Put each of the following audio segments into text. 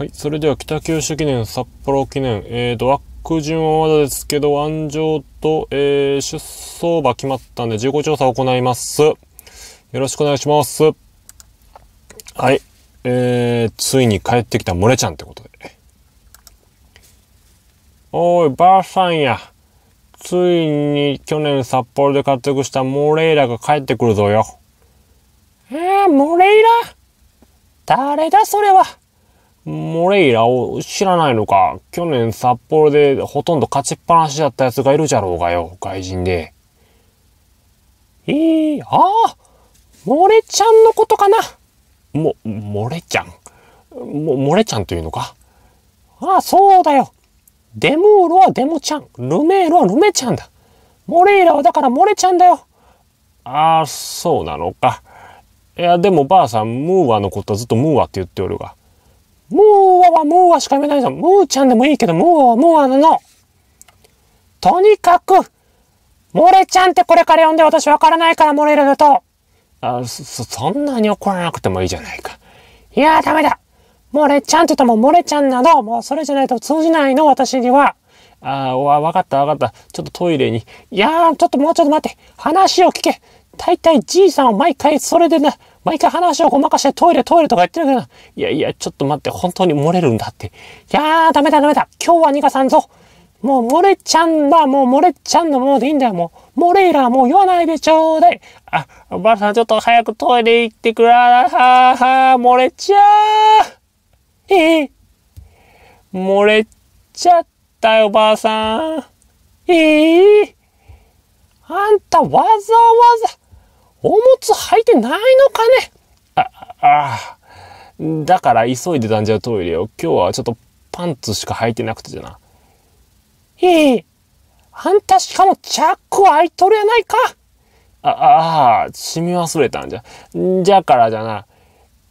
はい。それでは、北九州記念、札幌記念、えーと、枠順はまだですけど、安城と、えー、出走馬決まったんで、事故調査を行います。よろしくお願いします。はい。えー、ついに帰ってきたモレちゃんってことで。おい、ばあさんや。ついに去年札幌で活躍したモレイラが帰ってくるぞよ。えー、モレイラ誰だそれは。モレイラを知らないのか。去年札幌でほとんど勝ちっぱなしだった奴がいるじゃろうがよ、外人で。えー、ああモレちゃんのことかなも、モレちゃんも、モレちゃんというのかああ、そうだよ。デムーロはデムちゃん。ルメールはルメちゃんだ。モレイラはだからモレちゃんだよ。ああ、そうなのか。いや、でもばあさん、ムーアのことずっとムーアって言っておるが。もうわはもうわしか読めないぞ。もうちゃんでもいいけど、もうはもうあのの。とにかく、モレちゃんってこれから読んで私わからないから、モレルだと。あそ、そんなに怒らなくてもいいじゃないか。いやーダメだ。モレちゃんって言ったもモレちゃんなど、もうそれじゃないと通じないの、私には。ああ、わ、わかったわかった。ちょっとトイレに。いやー、ちょっともうちょっと待って。話を聞け。大体じいさんを毎回それでな、毎回話をごまかしてトイレトイレとか言ってるけど、いやいや、ちょっと待って、本当に漏れるんだって。いやー、ダメだダメだ。今日は逃がさんぞ。もう漏れちゃんだ。もう漏れちゃんのものでいいんだよ。もう、漏れいらもう言わないでちょうだい。あ、おばあさんちょっと早くトイレ行ってくらはは漏れちゃー。ええー、漏れちゃったよ、ばあさん。ええー、あんたわざわざ、おむつ履いてないのかねあ、ああ。だから急いで男女トイレを。今日はちょっとパンツしか履いてなくてじゃな。ええ、あんたしかもチャック開いとるやないか。あ、ああ、染み忘れたんじゃ。じゃからじゃな。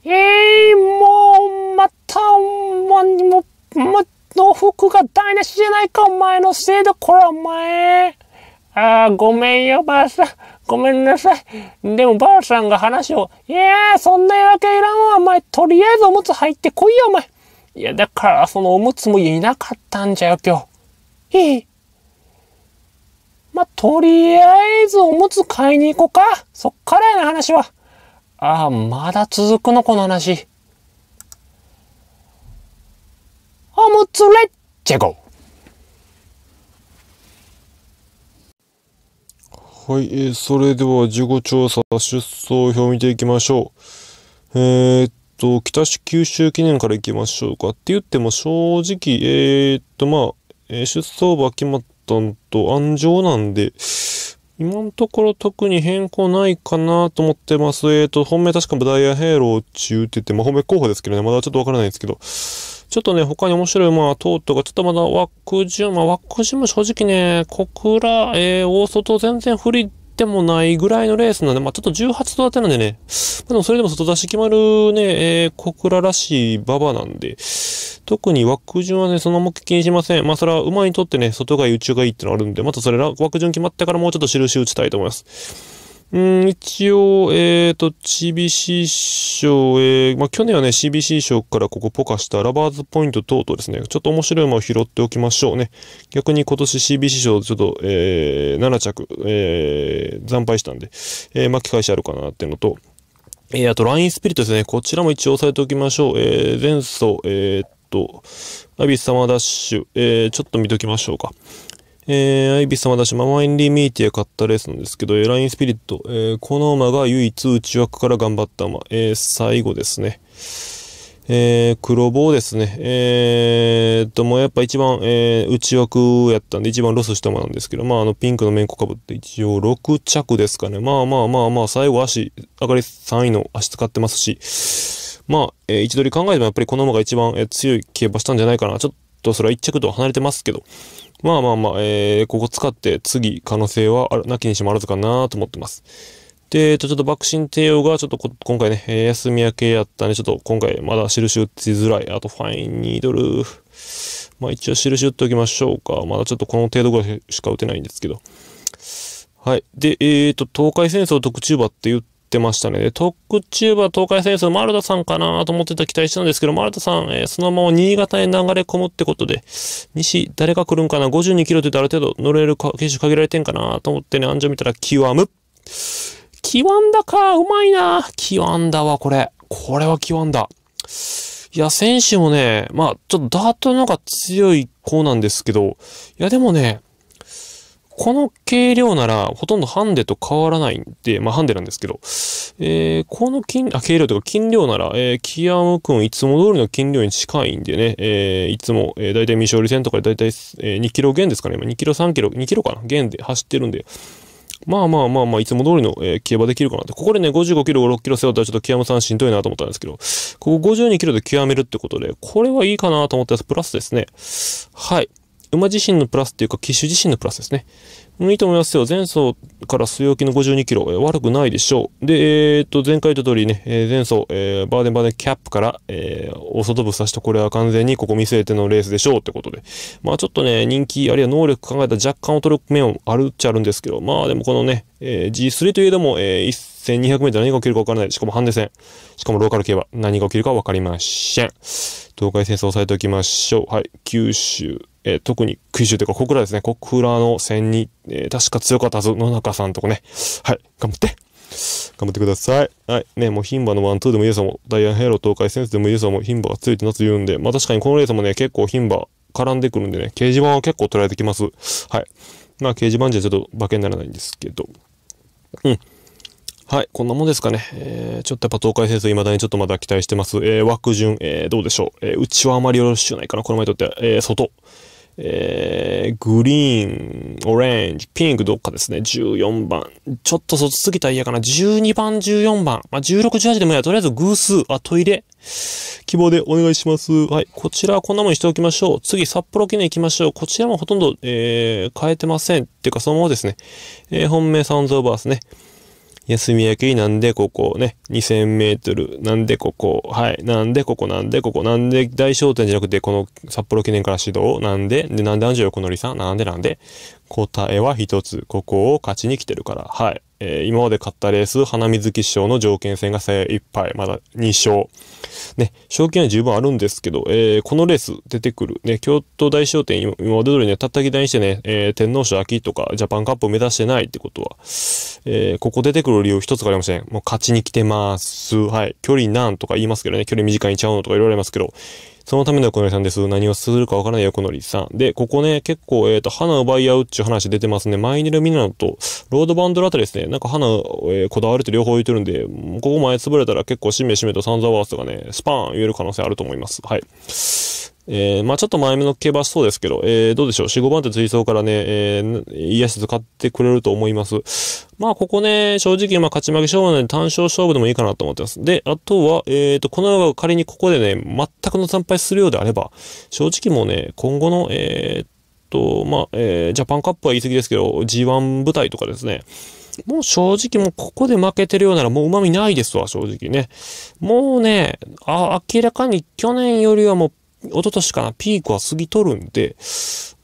ええー、もう、また、ま、も、ま、の服が台無しじゃないか、お前のせいで、これお前。ああ、ごめんよ、ばあさん。ごめんなさい。でもばあさんが話を、いやそんな言い訳いらんわ、お前。とりあえずおむつ入ってこいよ、お前。いや、だからそのおむつもいなかったんじゃよ、今日。へえ。まあ、とりあえずおむつ買いに行こうか。そっからやな、話は。ああ、まだ続くの、この話。おむつレッチェゴー。はい、えー、それでは事後調査出走表を見ていきましょう。えー、っと、北九州記念からいきましょうか。って言っても正直、えー、っと、まあ、えー、出走馬決まったんと安城なんで、今のところ特に変更ないかなと思ってます。えっ、ー、と、本命確かダイヤヘイローって言ってて、まあ、本命候補ですけどね、まだちょっとわからないんですけど、ちょっとね、他に面白い馬はートが、ちょっとまだ枠順、まあ枠順も正直ね、小倉、えー、大外全然振りでもないぐらいのレースなんで、まあちょっと18度立てなんでね、まあ、でもそれでも外出し決まるね、えー、小倉らしい馬場なんで、特に枠順はね、そのまま気にしません。まあそれは馬にとってね、外がいい、がいいってのあるんで、またそれら枠順決まってからもうちょっと印打ちたいと思います。うん、一応、えっ、ー、と、CBC 賞、えー、まあ、去年はね、CBC 賞からここポカしたラバーズポイント等々ですね、ちょっと面白いものを拾っておきましょうね。逆に今年 CBC 賞、ちょっと、えー、7着、えー、惨敗したんで、えー、巻き返しあるかなっていうのと、えー、あと、ラインスピリットですね、こちらも一応押さえておきましょう。えー、前走、えー、っと、アビスサマーダッシュ、えー、ちょっと見ときましょうか。えー、アイビス様だし、ママインリーミーティア買ったレースなんですけど、エラインスピリット、えー、この馬が唯一内枠から頑張った馬、えー、最後ですね。えー、黒棒ですね。えー、と、もうやっぱ一番、えー、内枠やったんで、一番ロスした馬なんですけど、まあ、あの、ピンクの面子かぶって一応6着ですかね。まあまあまあまあ、最後足、上がり3位の足使ってますし、まあ、えー、位置取り考えてもやっぱりこの馬が一番、えー、強い競馬したんじゃないかな。ちょっとそれは1着とは離れてますけど、まあまあまあ、えー、ここ使って次可能性はあるなきにしもあらずかなと思ってます。で、えっと、ちょっと爆心帝王がちょっと今回ね、休み明けやったんで、ちょっと今回まだ印打ちづらい。あとファインニードル。まあ一応印打っておきましょうか。まだちょっとこの程度ぐらいしか打てないんですけど。はい。で、えっ、ー、と、東海戦争特注馬って言っってましたね。で、トックチューバー東海戦争、丸田さんかなと思ってた期待したんですけど、丸田さん、えー、そのまま新潟へ流れ込むってことで、西、誰が来るんかな ?52 キロって言ったらある程度乗れるか、決勝限られてんかなと思ってね、暗示見たら、極む。極んだか、うまいな極んだわ、これ。これは極んだ。いや、選手もね、まあ、ちょっとダートの方が強い子なんですけど、いや、でもね、この軽量ならほとんどハンデと変わらないんで、まあハンデなんですけど、えー、この金、あ、軽量というか金量なら、えー、キアムくんいつも通りの金量に近いんでね、えー、いつも、えー、だいたい未勝利戦とかでだいたい、え2キロ減ですかね、今2キロ3キロ、2キロかな、減で走ってるんで、まあまあまあまあ、いつも通りの、えー、競馬できるかなって。ここでね、55キロ、6キロ背負ったらちょっとキアムさんしんどいなと思ったんですけど、ここ52キロで極めるってことで、これはいいかなと思ったやつ、プラスですね。はい。馬自身のプラスっていうか、騎手自身のプラスですね。いいと思いますよ。前走から据え置きの52キロ、悪くないでしょう。で、えー、っと、前回言った通りね、前走、えー、バーデンバーデンキャップから、えー、大外部さして、これは完全にここ見据えてのレースでしょうってことで。まあちょっとね、人気、あるいは能力考えた若干劣る面をあるっちゃあるんですけど、まあでもこのね、えー、G3 といえども、えー、1200メートル何が起きるかわからない。しかもハンデ戦。しかもローカル競馬。何が起きるかわかりません。東海戦争を抑えておきましょう。はい。九州。えー、特に九州というか小倉ですね、小倉の戦に、えー、確か強かったぞ、野中さんとかね、はい、頑張って頑張ってください。はい。ね、もう牝馬のワンツーでもいいですもダイアンヘイロー、東海センスでもいいですも牝馬がついてなと言うんで、まあ確かにこのレースもね、結構牝馬絡んでくるんでね、掲示板は結構捉えてきます。はい。まあ掲示板じゃちょっと馬券にならないんですけど。うん。はい、こんなもんですかね。えー、ちょっとやっぱ東海戦争未だにちょっとまだ期待してます。えー、枠順、えー、どうでしょう。えー、うちはあまりよろしくないかな、この前とってえー、外。えー、グリーン、オレンジ、ピンクどっかですね。14番。ちょっと外すぎたら嫌かな。12番、14番。まあ、16、18でもいいや。とりあえず偶数。あ、トイレ。希望でお願いします。はい。こちらはこんなもんにしておきましょう。次、札幌記念行きましょう。こちらもほとんど、えー、変えてません。っていうか、そのままですね。えー、本命サウンズオーバーですね。休み明けになんでここね、2000メートル、なんでここ、はい、なんでここ、なんでここ、なんで大商店じゃなくて、この札幌記念から指導、なんで、で、なんで安城横りさん、なんでなんで、答えは一つ、ここを勝ちに来てるから、はい。えー、今まで勝ったレース、花水木賞の条件戦が精一杯、まだ2勝。ね、賞金は十分あるんですけど、えー、このレース出てくる、ね、京都大賞典、今まで通りね、たったき台にしてね、えー、天皇賞秋とかジャパンカップを目指してないってことは、えここ出てくる理由一つがありません。もう勝ちに来てます。はい。距離なんとか言いますけどね、距離短いんちゃうのとかいろいろありますけど、そのための横のりさんです。何をするかわからない横のりさん。で、ここね、結構、えっ、ー、と、花奪い合うっていう話出てますね。マイネルミナと、ロードバンドラタですね。なんか花、えー、こだわるって両方言ってるんで、ここ前潰れたら結構しめしめとサンザアワースとかね、スパーン言える可能性あると思います。はい。えー、まあちょっと前目の競馬そうですけど、えー、どうでしょう。4、5番手追走からね、えー、いい足買ってくれると思います。まあここね、正直、まあ勝ち負け勝負なので単勝勝負でもいいかなと思ってます。で、あとは、えっ、と、この馬が仮にここでね、全くの惨敗するようであれば、正直もうね、今後の、えっと、まあ、えジャパンカップは言い過ぎですけど、G1 舞台とかですね、もう正直もうここで負けてるようならもう旨味ないですわ、正直ね。もうね、あ、明らかに去年よりはもう一昨年かな、ピークは過ぎとるんで、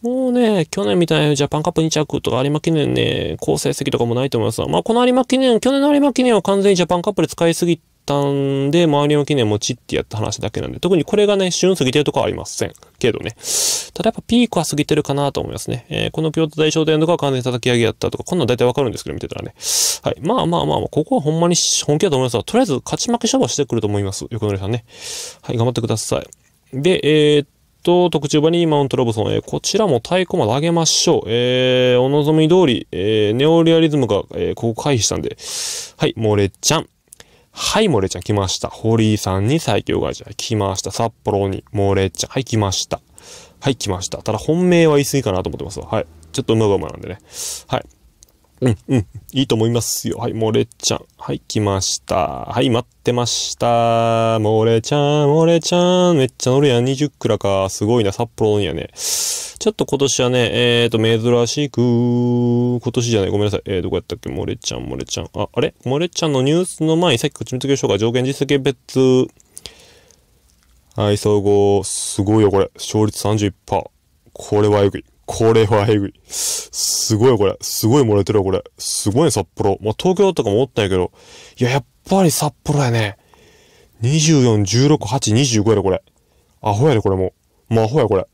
もうね、去年みたいにジャパンカップ2着とか有馬記念ね、好成績とかもないと思いますまあこの有馬記念、去年の有馬記念は完全にジャパンカップで使いすぎたんで、周りの記念もちってやった話だけなんで、特にこれがね、旬過ぎてるとかはありませんけどね。ただやっぱピークは過ぎてるかなと思いますね。えー、この京都大商店とかは完全に叩き上げやったとか、こんなん大体わかるんですけど、見てたらね。はい。まあまあまあ、まあ、ここはほんまに本気だと思いますが、とりあえず勝ち負け勝負してくると思います。横乗りさんね。はい、頑張ってください。で、えー、っと、特注場にマウントロボソン、えー、こちらも太鼓まで上げましょう。えー、お望み通り、えネオリアリズムが、えここ回避したんで、はい、モレちゃん。はい、モレちゃん来ました。堀井さんに最強会社来ました。札幌にモレちゃん。はい、来ました。はい、来ました。ただ本命は言い過ぎかなと思ってますわ。はい。ちょっと馬が馬なんでね。はい。うんうん。いいと思いますよ。はい、モレちゃん。はい、来ました。はい、待ってました。モレちゃん、モレちゃん。めっちゃ乗るやん。20クラか。すごいな。札幌のやね。ちょっと今年はね、えーと、珍しく、今年じゃない。ごめんなさい。えー、どこやったっけモレちゃん、モレちゃん。あ、あれモレちゃんのニュースの前に、さっきこっち見つけましょうか。条件実績別。はい、総合。すごいよ、これ。勝率31%。これはよくい。これはえぐい。すごいこれ。すごい漏れてるわ、これ。すごいね、札幌。まあ、東京とかもおったんやけど。いや、やっぱり札幌やね。24、16、8、25やろ、これ。アホやで、これもう。もうアホや、これ。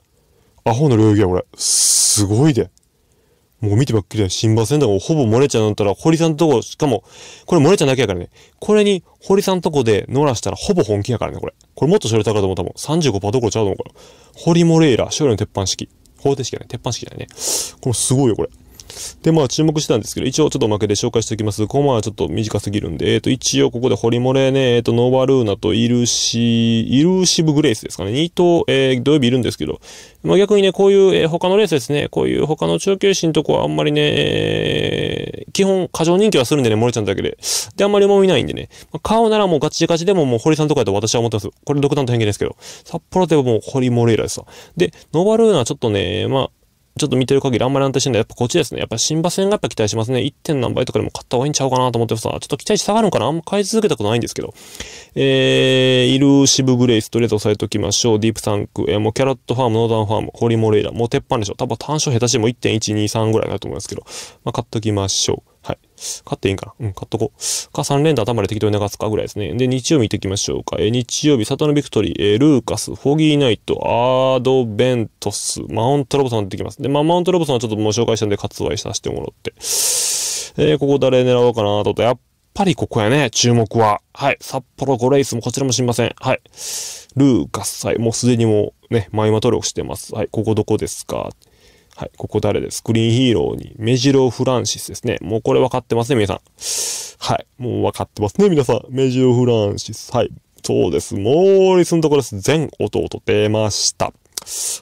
アホの領域や、これ。すごいで。もう見てばっかりだ。新馬戦だかほぼ漏れちゃうんだったら、堀さんとこ、しかも、これ漏れちゃうだけやからね。これに、堀さんとこで乗らしたらほぼ本気やからね、これ。これもっと処理高いと思ったもん。35%どころちゃうと思うから。堀モレイラ、勝利の鉄板式。方程式だね。鉄板式だね。これすごいよ、これ。で、まあ注目してたんですけど、一応ちょっとおまけで紹介しておきます。コマはちょっと短すぎるんで、えっ、ー、と、一応ここでホリモレね、えっ、ー、と、ノーバルーナとイルシイルーシブグレイスですかね。2頭、えー、土曜日いるんですけど、まあ逆にね、こういう、えー、他のレースですね、こういう他の中級心とこはあんまりね、えー、基本過剰人気はするんでね、漏れちゃんだけで。で、あんまりう見ないんでね、まあ、顔ならもうガチガチでももう堀さんとかやと私は思ってます。これ独断と偏見ですけど、札幌でもうリモレーラですわ。で、ノーバルーナはちょっとね、まあ、ちょっと見てる限りあんまり安定してんで、やっぱこっちですね。やっぱ新馬戦がやっぱ期待しますね。1. 点何倍とかでも買った方がいいんちゃうかなと思ってさ、ちょっと期待値下がるのかなあんま買い続けたことないんですけど。えー、イルシブグレイスとりあえず押さえておきましょう。ディープサンク、えー、もうキャラットファーム、ノーダンファーム、ホリモレイラ、もう鉄板でしょ。多分単勝下手しても1.123ぐらいだと思いますけど、まあ買っときましょう。買っていいんかなうん、買っとこう。か3連打頭で適当に流すかぐらいですね。で、日曜日行ってきましょうか。え日曜日、サトノビクトリー、えルーカス、フォギーナイト、アードベントス、マウントロボソン出てきます。で、まあ、マウントロボソンはちょっともう紹介したんで割愛させてもらって。えー、ここ誰狙おうかなとと、やっぱりここやね、注目は。はい。札幌5レースもこちらも知りません。はい。ルーカス、はい。もうすでにもうね、前馬登録してます。はい。ここどこですかはい、ここ誰ですクリーンヒーローに、メジロ・フランシスですね。もうこれ分かってますね、皆さん。はい、もう分かってますね、皆さん。メジロ・フランシス。はい、そうです。モーリスのところです。全弟出ました。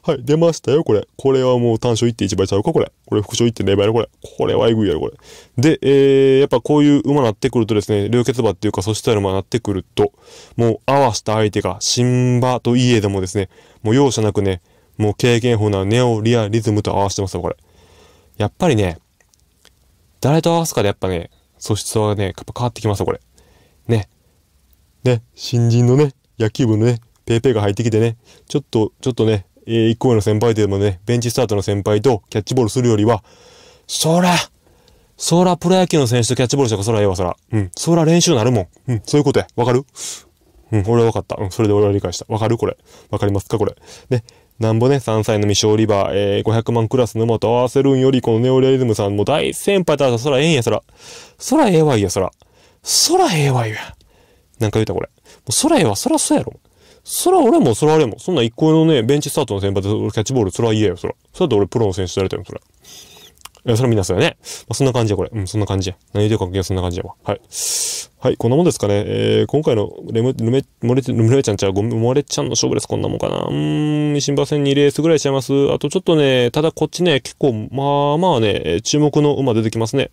はい、出ましたよ、これ。これはもう単勝1.1倍ちゃうか、これ。これ、副所1.0倍ろ、これ。これはえぐいやろ、これ。で、えー、やっぱこういう馬なってくるとですね、流血馬っていうか、そしたら馬なってくると、もう合わした相手が、新馬といえどもですね、もう容赦なくね、もう経験法なネオリアリズムと合わせてますよ、これ。やっぱりね、誰と合わすかでやっぱね、素質はね、やっぱ変わってきますよ、これ。ね。ね、新人のね、野球部のね、ペーペーが入ってきてね、ちょっと、ちょっとね、えー、一個目の先輩というのもね、ベンチスタートの先輩とキャッチボールするよりは、そら、そらプロ野球の選手とキャッチボールしたかそらええわ、そら。うん、そら練習になるもん。うん、そういうことや。わかるうん、俺は分かった。うん、それで俺は理解した。わかるこれ。わかりますかこれ。ね、なんぼね、3歳の未勝リバー、えー、500万クラス沼と合わせるんより、このネオレアリズムさんも大先輩だったそらええんや、そら。そらええわいや、そら。そらええわいや。なんか言うた、これ。もうそらええわ、そらそうやろ。そら俺も、そら俺も。そんな一個のね、ベンチスタートの先輩でキャッチボール、そら嫌えよ、そら。それだって俺プロの選手とやりたいもん、そら。え、それみんなそやね。まあ、そんな感じや、これ。うん、そんな感じや。何言うてるかそんな感じやわ。はい。はい、こんなもんですかね。えー、今回のレム、ルメ、モレ、ルメちゃんちゃう、モレちゃんの勝負です。こんなもんかな。うん、新馬戦2レースぐらいしちゃいます。あとちょっとね、ただこっちね、結構、まあまあね、注目の馬出てきますね。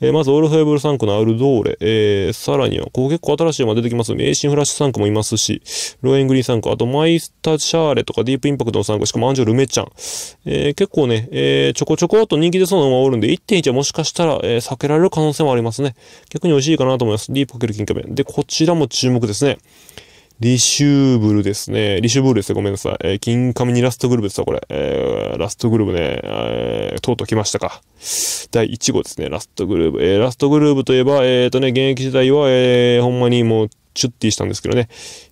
えー、まず、オールフェーブル3区のアルドーレ。えー、さらには、こう結構新しい馬出てきます。名神フラッシュ3区もいますし、ローエングリーン3区、あとマイスターシャーレとかディープインパクトの3区、しかもアンジュルメちゃん。えー、結構ね、えー、ちょこちょこっと人気出そうな馬おるんで、1.1はもしかしたら、えー、避けられる可能性もありますね。逆に美味しいかなと思います。リーケル金貨面。で、こちらも注目ですね。リシューブルですね。リシューブルですね。ごめんなさい。えー、金紙にラストグループですわ、これ。えー、ラストグループね、えー、とうとう来ましたか。第1号ですね。ラストグルーブ。えー、ラストグルーブといえば、えっ、ー、とね、現役時代は、えー、ほんまにもう、チュッティしたんですけどね。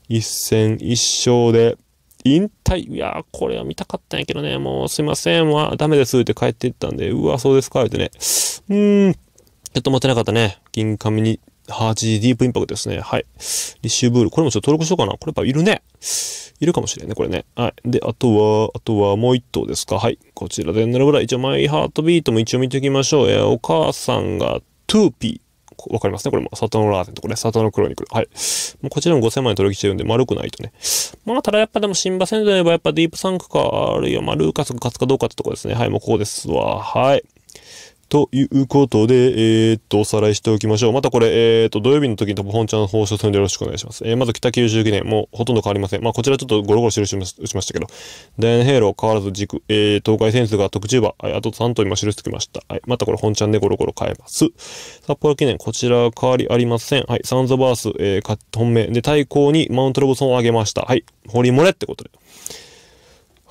一戦一勝で、引退。いやー、これは見たかったんやけどね。もう、すいません。もう、ダメですって帰っていったんで、うわ、そうですか。ってね。うーん。ちょっと待ってなかったね。金紙に8ディープインパクトですね。はい。リシュブール。これもちょっと登録しようかな。これやっぱいるね。いるかもしれんね、これね。はい。で、あとは、あとはもう一頭ですか。はい。こちらで並ぶらい。一応、マイハートビートも一応見ておきましょう。えー、お母さんがトゥーピー。わかりますねこれも。サトノラーゼンとこね。サトノクロニクル。はい。もうこちらも5000万枚登録してるんで、丸くないとね。まあ、ただやっぱでも、新馬戦で言えば、やっぱディープサンクか、あるいは、まあ、ルーカスが勝つかどうかってとこですね。はい、もうここですわ。はい。ということで、えー、っと、おさらいしておきましょう。またこれ、えー、っと、土曜日の時にップ本ちゃんの放送するでよろしくお願いします。えー、まず北九州記念、もうほとんど変わりません。まあ、こちらちょっとゴロゴロ印しましたけど、ダイアンヘイロー変わらず軸、えー、東海センスが特注馬、あと3頭今印してきました。はい、またこれ本ちゃんでゴロゴロ変えます。札幌記念、こちら変わりありません。はい、サンズバース、えー、本命。で、対抗にマウントロボソンを上げました。はい、ホリモレってことで。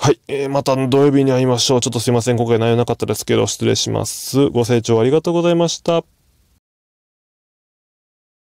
はい。えー、また土曜日に会いましょう。ちょっとすいません。今回内容なかったですけど、失礼します。ご清聴ありがとうございました。